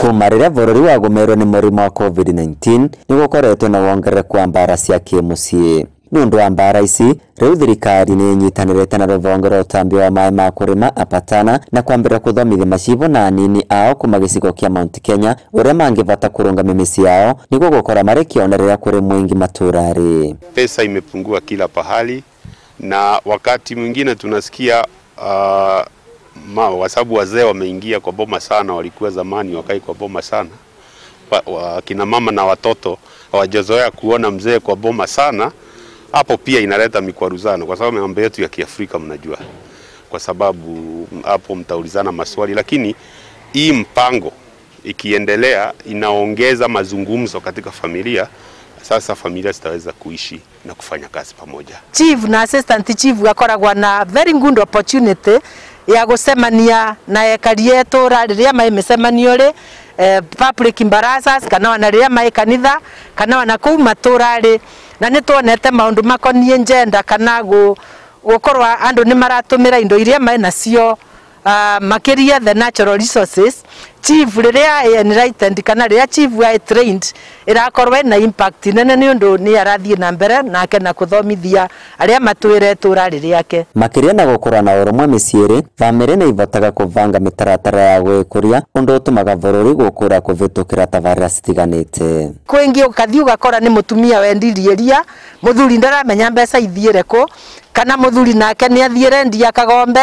kuma riria bururi wagomerwo ni murimu wa covid-19 ni gukoretwo na wongerereku wa mbara cia kimucii nundu wa mbara ici riu thirikari ni inyitanirite na ruthonge rwa utambia wa maĩ ma kurima apatana na kwambira kuthomithia macibu na anini ao kuma gicigo kia mount kenya uria mangivata kurunga mimisi yao niguo gukora mari kionereria kuri mwingi maturari pesa imepungua kila pahali na wakati mwingine tunasikia uh, ma, kwa sababu wazee wameingia kwa boma sana, walikuwa zamani wakai kwa boma sana. kina mama na watoto hawajazoea kuona mzee kwa boma sana, hapo pia inaleta mikwaruzano, kwa sababu mambo yetu ya Kiafrika mnajua, kwa sababu hapo mtaulizana maswali, lakini hii mpango ikiendelea inaongeza mazungumzo katika familia sasa familia zitaweza kuishi na kufanya kazi pamoja. Chief na assistant chief gakoragwa na very good opportunity ya gucemania na ekari yetura riria mai micemanio ri eh, public embarrassers kana wana riria mai kanitha kana wana kuu matura-ri na ni tuonete maundu ndå makoniä njenda kana gå korwo andå nä maratumä indo iria mai nacio uh, ah, makiria the natural resources chief riria enlightened kana riria chief wa trained irakorwe na impact nene ni undu ni arathie na mbere nake na kuthomithia aria matwire tura ririake makiria na gukura na urumwe miciiri famiri na ivotaga kuvanga mitaratara ya gwikuria undu utumaga bururi gukura kuvitukira tabarira citiganite kwingi ukathi ugakora ni mutumia wendirie ria muthuri ndaramenya mbeca ithiire ku kana muthuri nake ni athiire ndia kagombe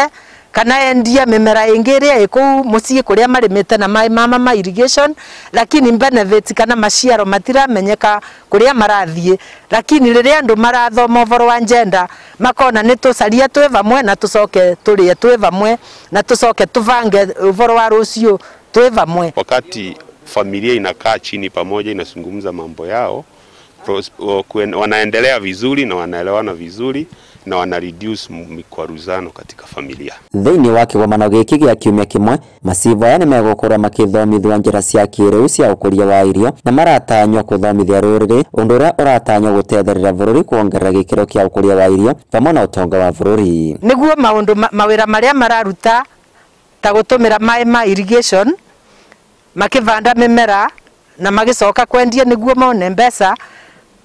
kana endia mimera ingi iria ikuu mucii kuria marimite na mai mama ma irrigation lakini benefits kana maciaro matiramenyeka kuria marathie lakini riria andu marathoma uvoro wa njenda makona ni tucarie twi vamwe na tucoke turie twi vamwe na tucoke tuvange uvoro wa rucio twi vamwe wakati familia inakaa chini pamoja inazungumza mambo yao wanaendelea vizuri na wanaelewana vizuri na wana reduce mikwaruzano katika familia thiini wa kigomano giki gia kiumia kimwe masivaya nimegukora makithomithwa njira cia kiriu cia ukuria wa irio na maratanywa kuthomithia ruriri undu uria uratanywa gutethera bururi kuongerera gikiro kia ukuria wa irio vamwe na utonga wa bururi niguo maundu mawira maria mararuta ta gutumira mai ma irrigation makivanda mimera na magicoka kwendia niguo mone mbeca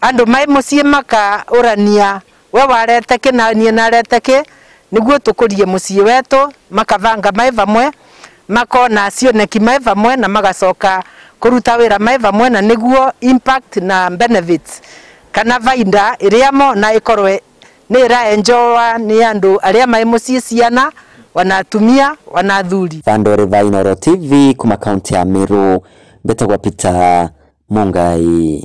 andu mai mucii makaurania we warete kä na niä narete kä niguo tukurie mucii wetu makavanga mai vamwe makona cioneki mai vamwe na magacoka kuruta wira mai vamwe na niguo impact na benefits kana vaida iria mona ikorwe ni iraenjoa ni andu aria mai mucii ciana wanatumia wanathuri Thando River Inoro TV kuma kaunti ya Meru mbetagwa pita Mungai